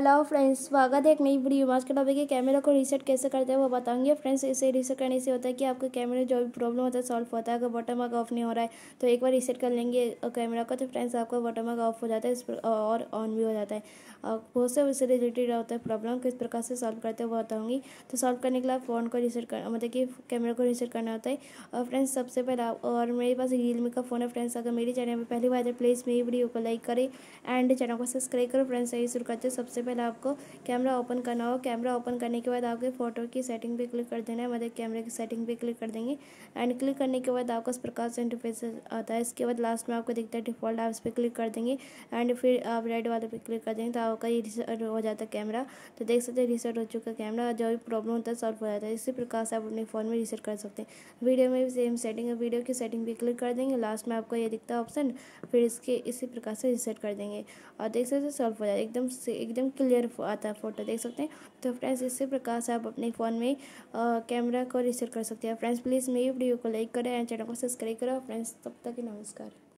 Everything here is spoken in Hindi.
हेलो फ्रेंड्स स्वागत है एक नई वीडियो आज के टॉपिक है कैमरा को रीसेट कैसे करते हैं वो बताऊंगी फ्रेंड्स इसे रीसेट करने से होता है कि आपके कैमरे जो भी प्रॉब्लम होता है सॉल्व होता है अगर बटन वर्क ऑफ नहीं हो रहा है तो एक बार रीसेट कर लेंगे कैमरा का तो फ्रेंड्स आपका बटन वर्क ऑफ हो जाता है इस पर और ऑन भी हो जाता है बहुत से उससे रिलेटेड होता है प्रॉब्लम किस प्रकार से सॉल्व करते हैं वो बताऊँगी तो सॉल्व करने के लिए फ़ोन को रीसेट कर मतलब कि कैमरा को रीसेट करना होता है और फ्रेंड्स सबसे पहले और मेरे पास रियलमी का फ़ोन है फ्रेंड्स अगर मेरे चैनल पर पहली बार है प्लीज़ तो मेरी वीडियो को लाइक करें एंड चैनल को सब्सक्राइब करो फ्रेंड्स यही शुरू करते सबसे पहले आपको कैमरा ओपन करना हो कैमरा ओपन करने के बाद आपके फ़ोटो की सेटिंग पे क्लिक कर देना है मतलब कैमरे की सेटिंग पे क्लिक कर देंगे एंड क्लिक करने के बाद आपका इस प्रकार से इंटरफेस आता है इसके बाद लास्ट में आपको दिखता है डिफ़ॉल्ट आप इस पर क्लिक कर देंगे एंड फिर आप रेड वाले पर क्लिक कर देंगे तो आपका ये रिसेट हो जाता है कैमरा तो देख सकते हैं रिसेट हो चुका कैमरा जो भी प्रॉब्लम होता है सॉल्व हो जाता है इसी प्रकार से आप अपने फ़ोन में रिसेट कर सकते हैं वीडियो में भी सेम सेटिंग है वीडियो की सेटिंग भी क्लिक कर देंगे लास्ट में आपको ये दिखता है ऑप्शन फिर इसके इसी प्रकार से रिसेट कर देंगे और देख सकते हैं सॉल्व हो जाए एकदम से एकदम क्लियर आता है फ़ोटो देख सकते हैं तो फ्रेंड्स इसी प्रकार से आप अपने फ़ोन में कैमरा को रिसेट कर सकते हैं फ्रेंड्स प्लीज़ मेरी वीडियो को लाइक करें एंड चैनल को सब्सक्राइब करें फ्रेंड्स तब तक ही नमस्कार